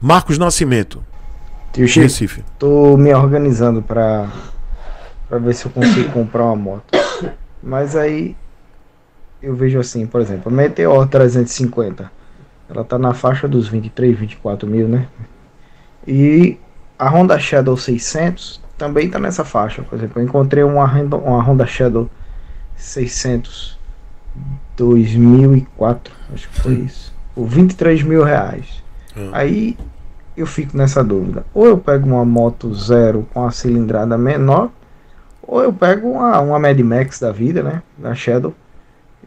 Marcos Nascimento. Tio Chico, Recife. Tô me organizando para para ver se eu consigo comprar uma moto. Mas aí eu vejo assim, por exemplo, a Meteor 350. Ela tá na faixa dos 23, 24 mil, né? E a Honda Shadow 600 também tá nessa faixa. Por exemplo, eu encontrei uma, uma Honda Shadow 600 2004, acho que foi isso. Por 23 mil reais. Hum. Aí eu fico nessa dúvida. Ou eu pego uma moto zero com a cilindrada menor, ou eu pego uma, uma Mad Max da vida, né? Da Shadow.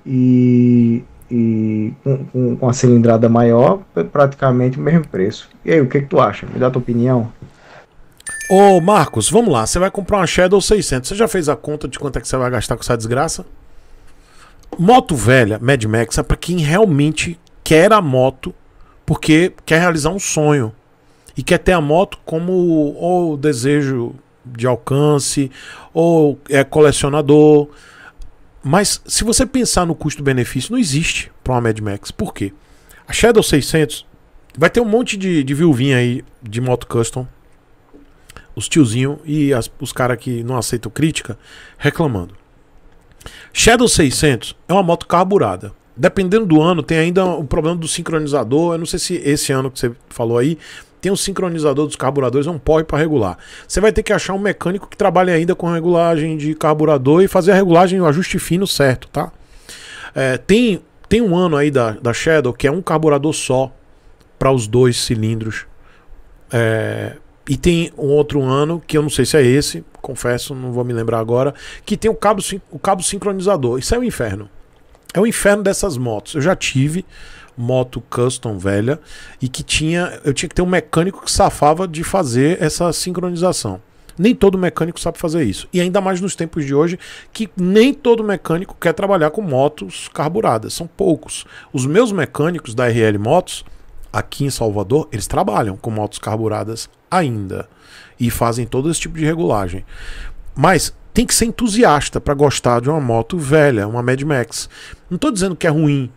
E, e com, com, a cilindrada maior, é praticamente o mesmo preço. E aí, o que, que tu acha? Me dá tua opinião. Ô Marcos, vamos lá. Você vai comprar uma Shadow 600. Você já fez a conta de quanto é que você vai gastar com essa desgraça? Moto velha, Mad Max, é pra quem realmente quer a moto porque quer realizar um sonho e quer ter a moto como o desejo de alcance ou é colecionador. Mas se você pensar no custo-benefício, não existe para uma Mad Max. Por quê? A Shadow 600 vai ter um monte de, de viuvinha aí de moto custom. Os tiozinhos e as, os caras que não aceitam crítica reclamando. Shadow 600 é uma moto carburada dependendo do ano, tem ainda o problema do sincronizador. Eu não sei se esse ano que você falou aí tem um sincronizador dos carburadores, é um porre para regular. Você vai ter que achar um mecânico que trabalhe ainda com regulagem de carburador e fazer a regulagem, o ajuste fino certo, tá? É, tem, tem um ano aí da, da Shadow que é um carburador só para os dois cilindros. É, e tem um outro ano, que eu não sei se é esse, confesso, não vou me lembrar agora, que tem o cabo, o cabo sincronizador. Isso é o um inferno. É o inferno dessas motos. Eu já tive moto custom velha e que tinha. Eu tinha que ter um mecânico que safava de fazer essa sincronização. Nem todo mecânico sabe fazer isso. E ainda mais nos tempos de hoje, que nem todo mecânico quer trabalhar com motos carburadas. São poucos. Os meus mecânicos da RL Motos, aqui em Salvador, eles trabalham com motos carburadas ainda. E fazem todo esse tipo de regulagem. Mas tem que ser entusiasta para gostar de uma moto velha, uma Mad Max. Não estou dizendo que é ruim.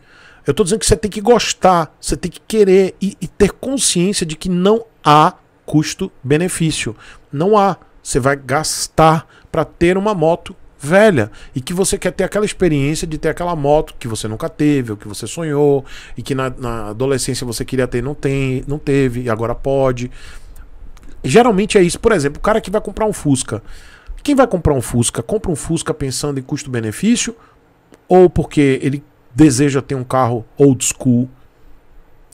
Eu estou dizendo que você tem que gostar, você tem que querer e, e ter consciência de que não há custo-benefício. Não há. Você vai gastar para ter uma moto velha e que você quer ter aquela experiência de ter aquela moto que você nunca teve, ou que você sonhou e que na, na adolescência você queria ter, não tem, não teve e agora pode. Geralmente é isso. Por exemplo, o cara que vai comprar um Fusca, quem vai comprar um Fusca, compra um Fusca pensando em custo-benefício ou porque ele deseja ter um carro old school.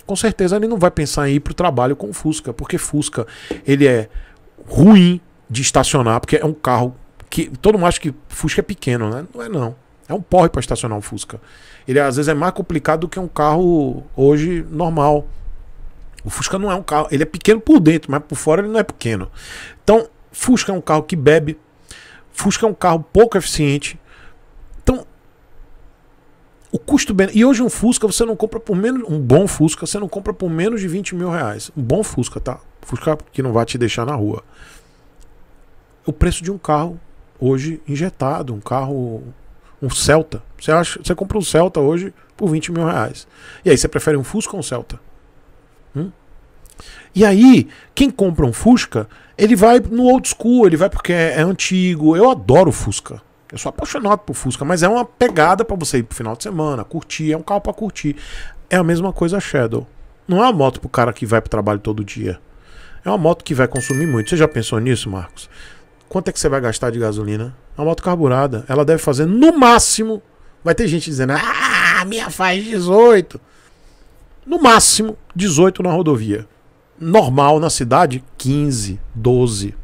Com certeza ele não vai pensar em ir para o trabalho com o Fusca, porque Fusca ele é ruim de estacionar, porque é um carro que todo mundo acha que Fusca é pequeno, né? Não é não. É um porre para estacionar um Fusca. Ele às vezes é mais complicado do que um carro hoje normal. O Fusca não é um carro, ele é pequeno por dentro, mas por fora ele não é pequeno. Então, Fusca é um carro que bebe Fusca é um carro pouco eficiente. Então, o custo bem E hoje um Fusca você não compra por menos. Um bom Fusca você não compra por menos de 20 mil reais. Um bom Fusca, tá? Fusca que não vai te deixar na rua. O preço de um carro hoje injetado, um carro. Um Celta. Você, acha, você compra um Celta hoje por 20 mil reais. E aí, você prefere um Fusca ou um Celta? Hum? E aí, quem compra um Fusca, ele vai no old school, ele vai porque é, é antigo. Eu adoro Fusca. Eu sou apaixonado por Fusca, mas é uma pegada para você ir pro final de semana, curtir, é um carro para curtir. É a mesma coisa a Shadow. Não é uma moto pro cara que vai pro trabalho todo dia. É uma moto que vai consumir muito. Você já pensou nisso, Marcos? Quanto é que você vai gastar de gasolina? É uma moto carburada. Ela deve fazer no máximo. Vai ter gente dizendo: "Ah, minha faz 18". No máximo 18 na rodovia normal na cidade, 15, 12.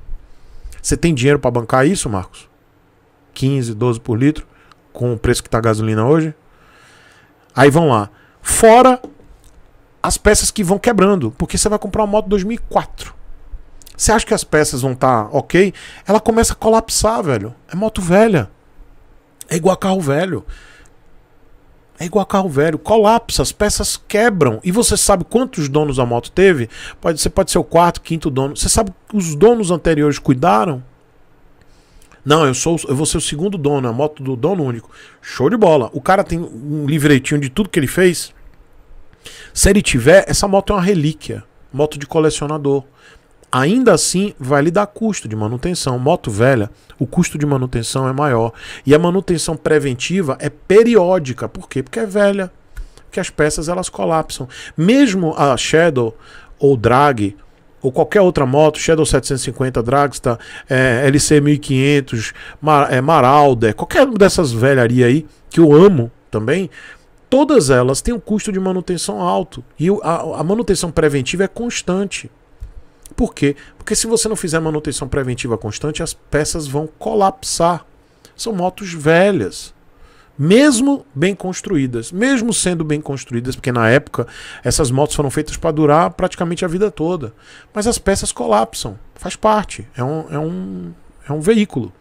Você tem dinheiro para bancar isso, Marcos? 15, 12 por litro, com o preço que está a gasolina hoje? Aí vão lá. Fora as peças que vão quebrando, porque você vai comprar uma moto 2004. Você acha que as peças vão estar tá ok? Ela começa a colapsar, velho. É moto velha. É igual a carro velho. É igual carro velho, colapsa, as peças quebram. E você sabe quantos donos a moto teve? Pode ser, pode ser o quarto, quinto dono. Você sabe os donos anteriores cuidaram? Não, eu sou, eu vou ser o segundo dono, a moto do dono único. Show de bola. O cara tem um livretinho de tudo que ele fez. Se ele tiver, essa moto é uma relíquia, moto de colecionador ainda assim vai lhe dar custo de manutenção. Moto velha, o custo de manutenção é maior. E a manutenção preventiva é periódica. Por quê? Porque é velha. Porque as peças elas colapsam. Mesmo a Shadow ou Drag ou qualquer outra moto, Shadow 750, Dragster, é, LC 1500, Mar, é, Maralder, qualquer uma dessas velharias aí, que eu amo também, todas elas têm um custo de manutenção alto. E a, a manutenção preventiva é constante. Por quê? Porque se você não fizer manutenção preventiva constante, as peças vão colapsar. São motos velhas. Mesmo bem construídas, mesmo sendo bem construídas, porque na época essas motos foram feitas para durar praticamente a vida toda. Mas as peças colapsam, faz parte, é um, é um, é um veículo.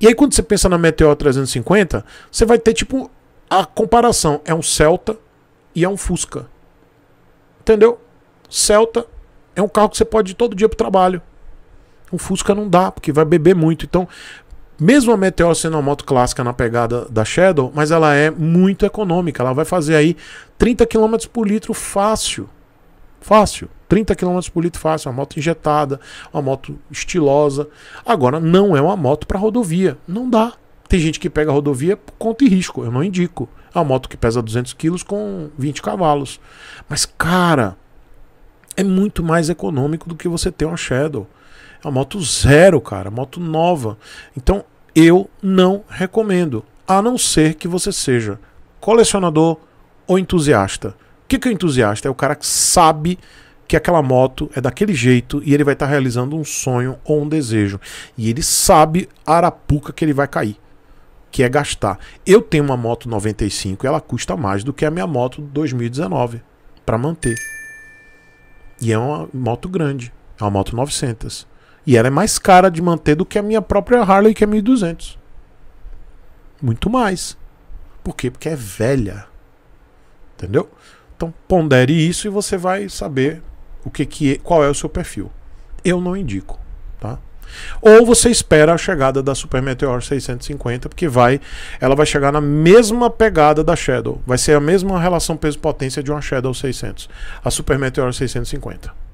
E aí, quando você pensa na Meteor 350, você vai ter tipo a comparação: é um Celta e é um Fusca. Entendeu? Celta é um carro que você pode ir todo dia pro trabalho. Um Fusca não dá, porque vai beber muito. Então, mesmo a Meteor sendo uma moto clássica na pegada da Shadow, mas ela é muito econômica. Ela vai fazer aí 30 km por litro fácil. Fácil. 30 km por litro fácil, uma moto injetada, uma moto estilosa. Agora, não é uma moto para rodovia. Não dá. Tem gente que pega a rodovia por conta e risco. Eu não indico. É uma moto que pesa 200 kg com 20 cavalos. Mas, cara, é muito mais econômico do que você ter uma Shadow. É uma moto zero, cara, moto nova. Então eu não recomendo, a não ser que você seja colecionador ou entusiasta. O que, que é entusiasta? É o cara que sabe que aquela moto é daquele jeito e ele vai estar tá realizando um sonho ou um desejo. E ele sabe a arapuca que ele vai cair, que é gastar. Eu tenho uma moto 95 e ela custa mais do que a minha moto 2019 para manter. E é uma moto grande, é uma moto 900. E ela é mais cara de manter do que a minha própria Harley, que é 1200. Muito mais. Por quê? Porque é velha. Entendeu? Então pondere isso e você vai saber o que que é, qual é o seu perfil. Eu não indico. Ou você espera a chegada da Super Meteor 650, porque vai, ela vai chegar na mesma pegada da Shadow. Vai ser a mesma relação peso-potência de uma Shadow 600, a Super Meteor 650.